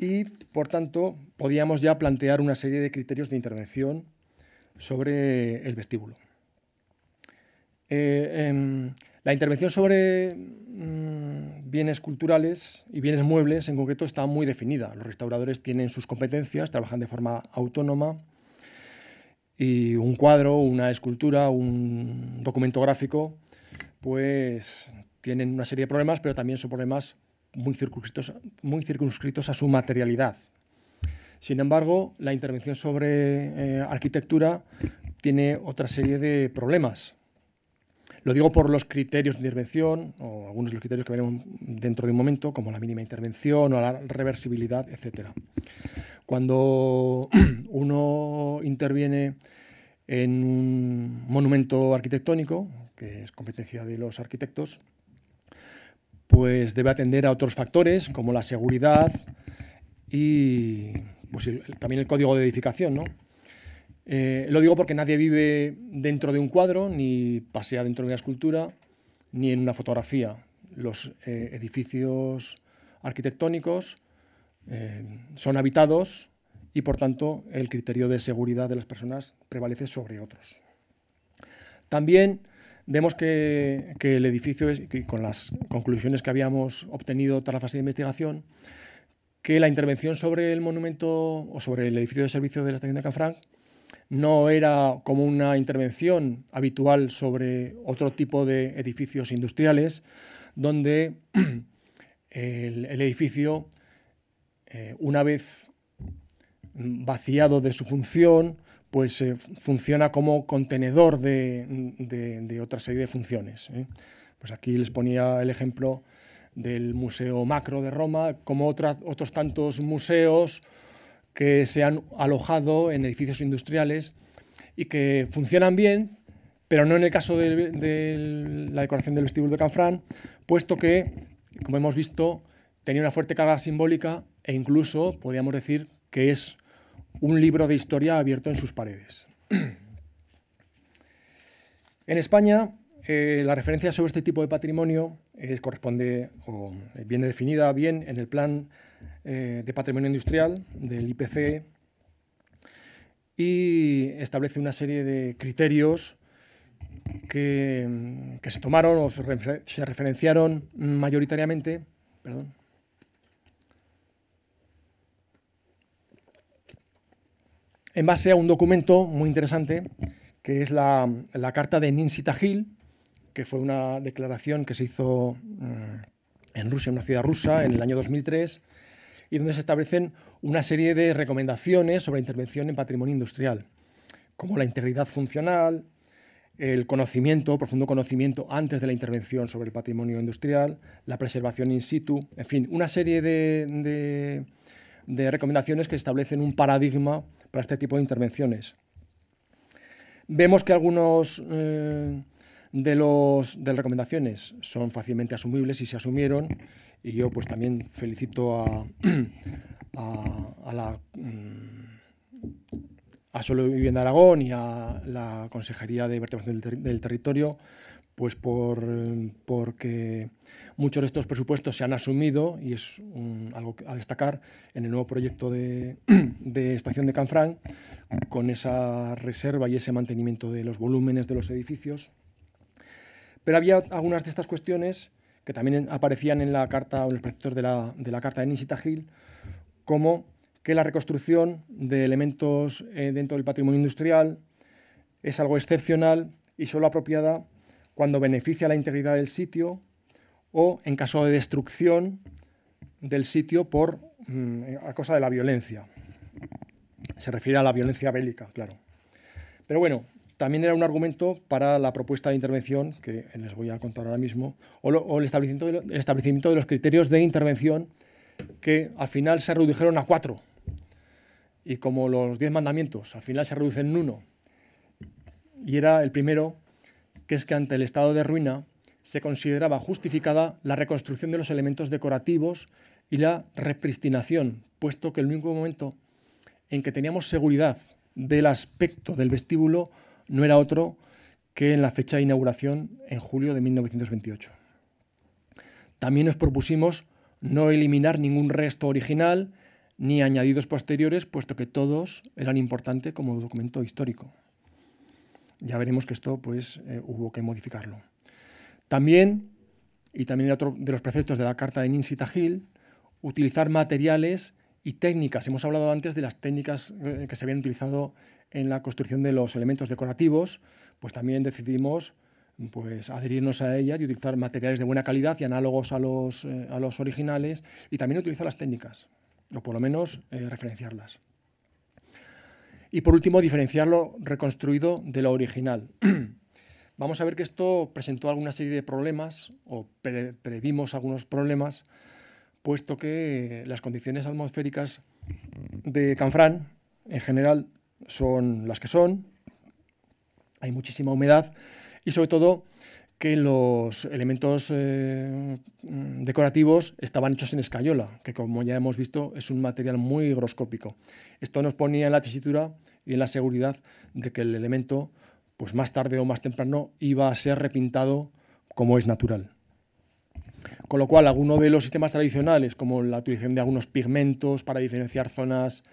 Y, por tanto, podíamos ya plantear una serie de criterios de intervención sobre el vestíbulo. Eh, em, la intervención sobre mm, bienes culturales y bienes muebles en concreto está muy definida. Los restauradores tienen sus competencias, trabajan de forma autónoma y un cuadro, una escultura, un documento gráfico, pues tienen una serie de problemas, pero también son problemas muy circunscritos, a su materialidad. Sin embargo, la intervención sobre eh, arquitectura tiene otra serie de problemas. Lo digo por los criterios de intervención o algunos de los criterios que veremos dentro de un momento, como la mínima intervención o la reversibilidad, etc. Cuando uno interviene en un monumento arquitectónico, que es competencia de los arquitectos, pues debe atender a otros factores como la seguridad y pues, también el código de edificación, ¿no? Eh, lo digo porque nadie vive dentro de un cuadro, ni pasea dentro de una escultura, ni en una fotografía. Los eh, edificios arquitectónicos eh, son habitados y, por tanto, el criterio de seguridad de las personas prevalece sobre otros. También vemos que, el edificio, es, con las conclusiones que habíamos obtenido tras la fase de investigación, que la intervención sobre el monumento o sobre el edificio de servicio de la estación de Canfranc no era como una intervención habitual sobre otro tipo de edificios industriales, donde el, edificio, eh, una vez vaciado de su función, pues eh, funciona como contenedor de, otra serie de funciones. ¿eh? Pues aquí les ponía el ejemplo del Museo Macro de Roma, como otros tantos museos que se han alojado en edificios industriales y que funcionan bien, pero no en el caso de, la decoración del vestíbulo de Canfrán, puesto que, como hemos visto, tenía una fuerte carga simbólica e incluso podríamos decir que es un libro de historia abierto en sus paredes. en España, eh, la referencia sobre este tipo de patrimonio eh, corresponde o eh, viene definida bien en el Plan eh, de Patrimonio Industrial, del IPC, y establece una serie de criterios que, mm, se tomaron o se, referenciaron mayoritariamente en base a un documento muy interesante que es la, carta de Ninsi Hill, que fue una declaración que se hizo mm, en Rusia, en una ciudad rusa, en el año 2003, y donde se establecen una serie de recomendaciones sobre intervención en patrimonio industrial, como la integridad funcional, el conocimiento, profundo conocimiento antes de la intervención sobre el patrimonio industrial, la preservación in situ, en fin, una serie de, recomendaciones que establecen un paradigma para este tipo de intervenciones. Vemos que algunos eh, de, de las recomendaciones son fácilmente asumibles y se asumieron y yo pues también felicito a, a, la mm, a Solo Vivienda Aragón y a la Consejería de Vertebración del, Territorio, pues porque muchos de estos presupuestos se han asumido y es algo a destacar en el nuevo proyecto de, de, Estación de Canfrán, con esa reserva y ese mantenimiento de los volúmenes de los edificios. Pero había algunas de estas cuestiones que también aparecían en la carta o en los preceptos de la, carta de Nisita Gil, como que la reconstrucción de elementos eh, dentro del patrimonio industrial es algo excepcional y solo apropiada cuando beneficia la integridad del sitio o en caso de destrucción del sitio por mm, a causa de la violencia. Se refiere a la violencia bélica, claro. Pero bueno, también era un argumento para la propuesta de intervención, que les voy a contar ahora mismo, o, el, establecimiento de, el establecimiento de los criterios de intervención que al final se redujeron a cuatro. Y como los diez mandamientos al final se reducen en uno, y era el primero, que es que ante el estado de ruina se consideraba justificada la reconstrucción de los elementos decorativos y la repristinación, puesto que el único momento en que teníamos seguridad del aspecto del vestíbulo no era otro que en la fecha de inauguración en julio de 1928. También nos propusimos no eliminar ningún resto original ni añadidos posteriores, puesto que todos eran importantes como documento histórico. Ya veremos que esto pues, eh, hubo que modificarlo. También, y también era otro de los preceptos de la Carta de Ninsi Tajil, utilizar materiales y técnicas. Hemos hablado antes de las técnicas eh, que se habían utilizado en la construcción de los elementos decorativos, pues también decidimos pues adherirnos a ellas y utilizar materiales de buena calidad y análogos a los, eh, originales y también utilizar las técnicas, o por lo menos eh, referenciarlas. Y por último, diferenciar lo reconstruido de lo original. Vamos a ver que esto presentó alguna serie de problemas o previmos algunos problemas, puesto que las condiciones atmosféricas de Canfrán, en general, son las que son, hay muchísima humedad y sobre todo que los elementos eh, mm, decorativos estaban hechos en escayola, que como ya hemos visto es un material muy higroscópico. Esto nos ponía en la tesitura y en la seguridad de que el elemento, pues más tarde o más temprano, iba a ser repintado como es natural. Con lo cual, algunos de los sistemas tradicionales, como la utilización de algunos pigmentos para diferenciar zonas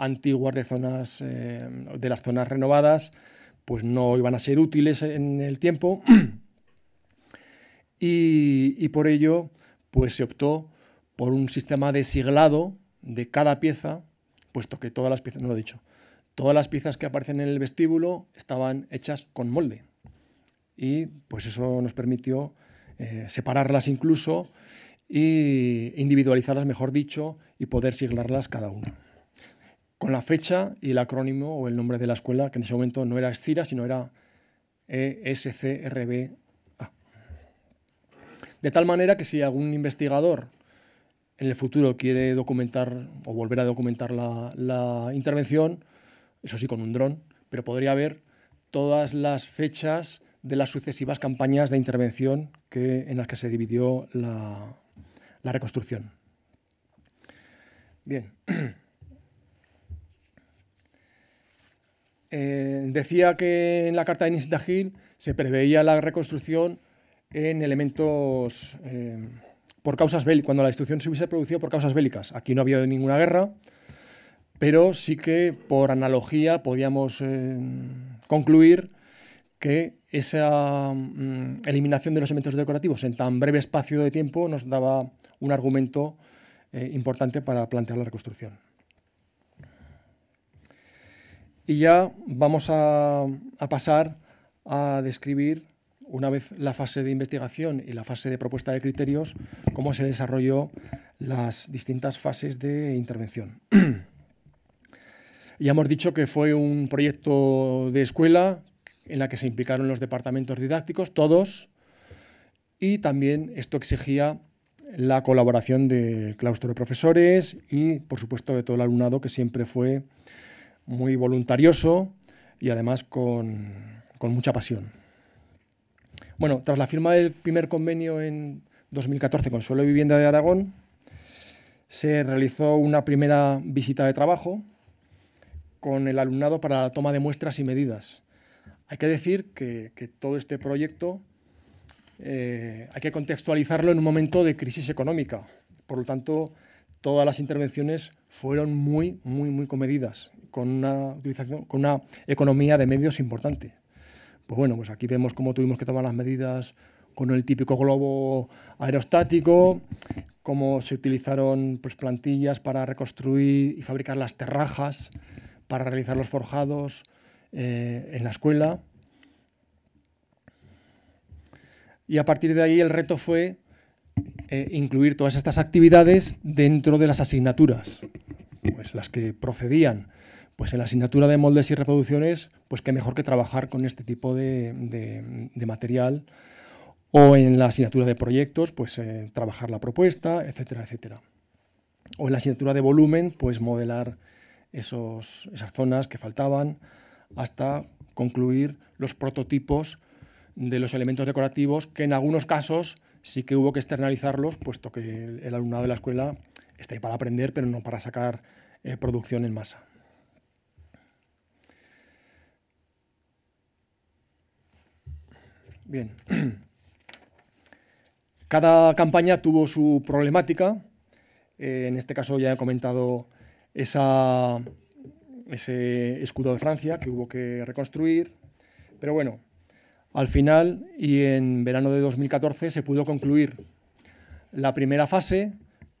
antiguas de, zonas, eh, de las zonas renovadas, pues no iban a ser útiles en el tiempo. y, por ello, pues se optó por un sistema de siglado de cada pieza, puesto que todas las piezas, no lo he dicho, todas las piezas que aparecen en el vestíbulo estaban hechas con molde. Y pues eso nos permitió eh, separarlas incluso e individualizarlas, mejor dicho, y poder siglarlas cada una con la fecha y el acrónimo o el nombre de la escuela, que en ese momento no era Escira, sino era ESCRBA. De tal manera que si algún investigador en el futuro quiere documentar o volver a documentar la, intervención, eso sí, con un dron, pero podría ver todas las fechas de las sucesivas campañas de intervención que, en las que se dividió la, la reconstrucción. Bien. Eh, decía que en la carta de Nisdagil se preveía la reconstrucción en elementos eh, por causas bélicas, cuando la destrucción se hubiese producido por causas bélicas. Aquí no había ninguna guerra, pero sí que por analogía podíamos eh, concluir que esa mm, eliminación de los elementos decorativos en tan breve espacio de tiempo nos daba un argumento importante para plantear la reconstrucción. Y ya vamos a, pasar a describir, una vez la fase de investigación y la fase de propuesta de criterios, cómo se desarrolló las distintas fases de intervención. ya hemos dicho que fue un proyecto de escuela en la que se implicaron los departamentos didácticos, todos, y también esto exigía la colaboración del claustro de profesores y, por supuesto, de todo el alumnado que siempre fue muy voluntarioso y además con, mucha pasión. Bueno, tras la firma del primer convenio en 2014 con Suelo Vivienda de Aragón, se realizó una primera visita de trabajo con el alumnado para la toma de muestras y medidas. Hay que decir que, todo este proyecto eh, hay que contextualizarlo en un momento de crisis económica. Por lo tanto, todas las intervenciones fueron muy, muy, muy comedidas con una utilización, con una economía de medios importante. Pues bueno, pues aquí vemos cómo tuvimos que tomar las medidas con el típico globo aerostático, cómo se utilizaron pues, plantillas para reconstruir y fabricar las terrajas, para realizar los forjados eh, en la escuela. Y a partir de ahí el reto fue eh, incluir todas estas actividades dentro de las asignaturas, pues las que procedían pues en la asignatura de moldes y reproducciones, pues qué mejor que trabajar con este tipo de, material o en la asignatura de proyectos, pues eh, trabajar la propuesta, etcétera, etcétera. O en la asignatura de volumen, pues modelar esos, esas zonas que faltaban hasta concluir los prototipos de los elementos decorativos que en algunos casos sí que hubo que externalizarlos, puesto que el alumnado de la escuela está ahí para aprender, pero no para sacar eh, producción en masa. Bien. Cada campaña tuvo su problemática. Eh, en este caso ya he comentado ese escudo de Francia que hubo que reconstruir. Pero bueno, al final y en verano de 2014 se pudo concluir la primera fase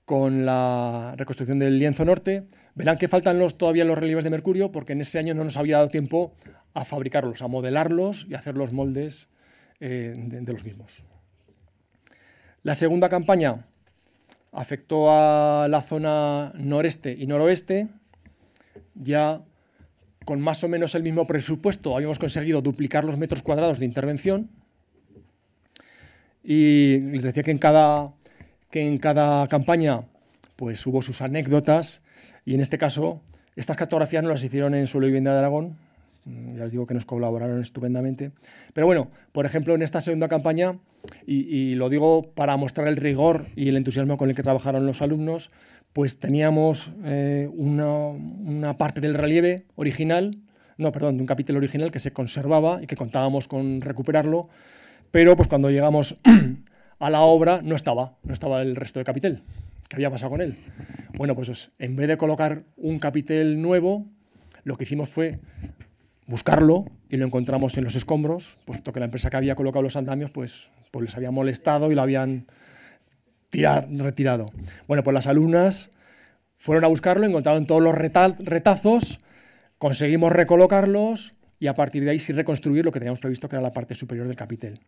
con la reconstrucción del lienzo norte. Verán que faltan los, todavía los relieves de mercurio porque en ese año no nos había dado tiempo a fabricarlos, a modelarlos y a hacer los moldes eh, de, los mismos. La segunda campaña afectó a la zona noreste y noroeste, ya con más o menos el mismo presupuesto habíamos conseguido duplicar los metros cuadrados de intervención y les decía que en cada, que en cada campaña pues hubo sus anécdotas y en este caso estas cartografías no las hicieron en suelo y vivienda de Aragón, Mm, ya os digo que nos colaboraron estupendamente. Pero bueno, por ejemplo, en esta segunda campaña, y, lo digo para mostrar el rigor y el entusiasmo con el que trabajaron los alumnos, pues teníamos eh, una, parte del relieve original, no, perdón, de un capitel original que se conservaba y que contábamos con recuperarlo, pero pues cuando llegamos a la obra no estaba, no estaba el resto de capitel. ¿Qué había pasado con él? Bueno, pues en vez de colocar un capitel nuevo, lo que hicimos fue buscarlo y lo encontramos en los escombros, puesto que la empresa que había colocado los andamios pues, pues les había molestado y lo habían retirado. Bueno, pues las alumnas fueron a buscarlo, encontraron todos los retazos, conseguimos recolocarlos y a partir de ahí sí reconstruir lo que teníamos previsto que era la parte superior del capitel.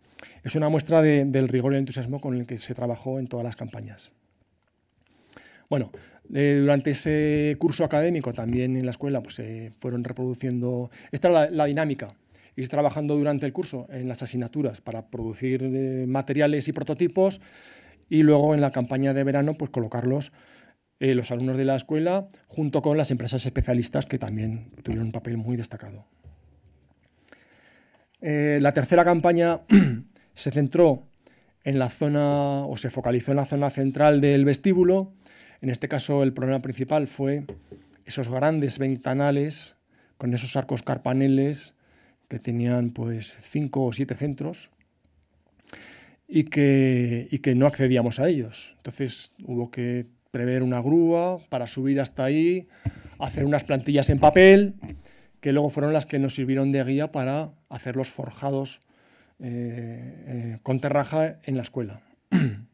Es una muestra del rigor y el entusiasmo con el que se trabajó en todas las campañas. Bueno, eh, durante ese curso académico también en la escuela pues se fueron reproduciendo, esta era la, dinámica, ir trabajando durante el curso en las asignaturas para producir eh, materiales y prototipos y luego en la campaña de verano pues colocarlos eh, los alumnos de la escuela junto con las empresas especialistas que también tuvieron un papel muy destacado. la tercera campaña se centró en la zona o se focalizó en la zona central del vestíbulo en este caso el problema principal fue esos grandes ventanales con esos arcos carpaneles que tenían pues o siete centros y que, que no accedíamos a ellos. Entonces hubo que prever una grúa para subir hasta ahí, hacer unas plantillas en papel, que luego fueron las que nos sirvieron de guía para hacer los forjados eh, eh, con terraja en la escuela.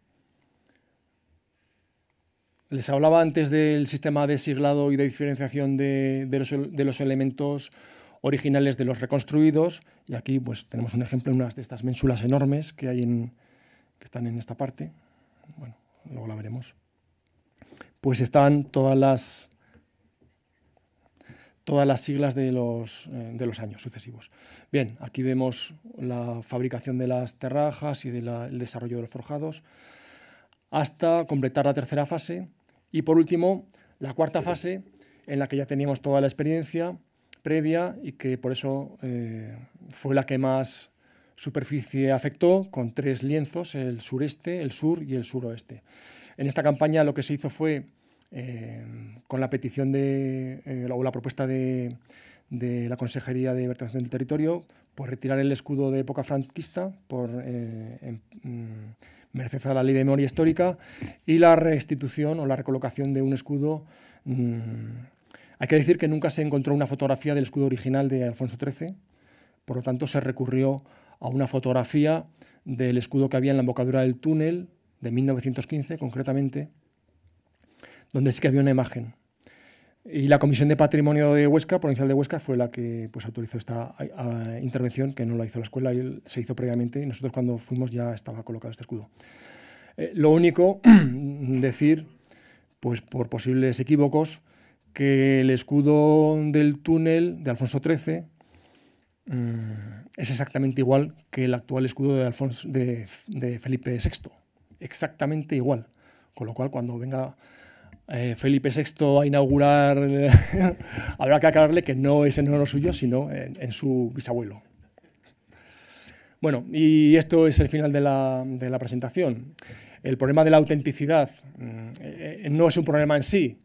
Les hablaba antes del sistema de siglado y de diferenciación de, los, elementos originales de los reconstruidos y aquí pues tenemos un ejemplo unas de estas mensulas enormes que hay que están en esta parte. Bueno, luego la veremos. Pues están todas las todas las siglas de los, eh, años sucesivos. Bien, aquí vemos la fabricación de las terrajas y el desarrollo de los forjados, hasta completar la tercera fase, y por último, la cuarta fase, en la que ya teníamos toda la experiencia previa y que por eso eh, fue la que más superficie afectó, con tres lienzos, el sureste, el sur y el suroeste. En esta campaña lo que se hizo fue, eh, con la petición de, eh, o la propuesta de, de la Consejería de Vertebración del Territorio, pues retirar el escudo de época franquista por... Mm, merced a la ley de memoria histórica, y la restitución o la recolocación de un escudo. Mm, hay que decir que nunca se encontró una fotografía del escudo original de Alfonso XIII, por lo tanto se recurrió a una fotografía del escudo que había en la embocadura del túnel de 1915 concretamente, donde sí que había una imagen y la Comisión de Patrimonio de Huesca, provincial de Huesca, fue la que pues, autorizó esta intervención, que no la hizo la escuela, y se hizo previamente, y nosotros cuando fuimos ya estaba colocado este escudo. Eh, lo único, decir, pues por posibles equívocos, que el escudo del túnel de Alfonso XIII mm, es exactamente igual que el actual escudo de, Alfonso, de, de Felipe VI. Exactamente igual. Con lo cual, cuando venga eh, Felipe VI a inaugurar, habrá que aclararle que no es en honor suyo, sino en, su bisabuelo. Bueno, y esto es el final de la, presentación. El problema de la autenticidad mm, eh, no es un problema en sí.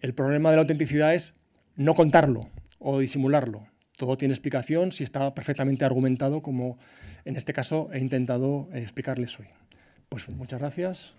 El problema de la autenticidad es no contarlo o disimularlo. Todo tiene explicación si está perfectamente argumentado, como en este caso he intentado explicarles hoy. Pues muchas gracias.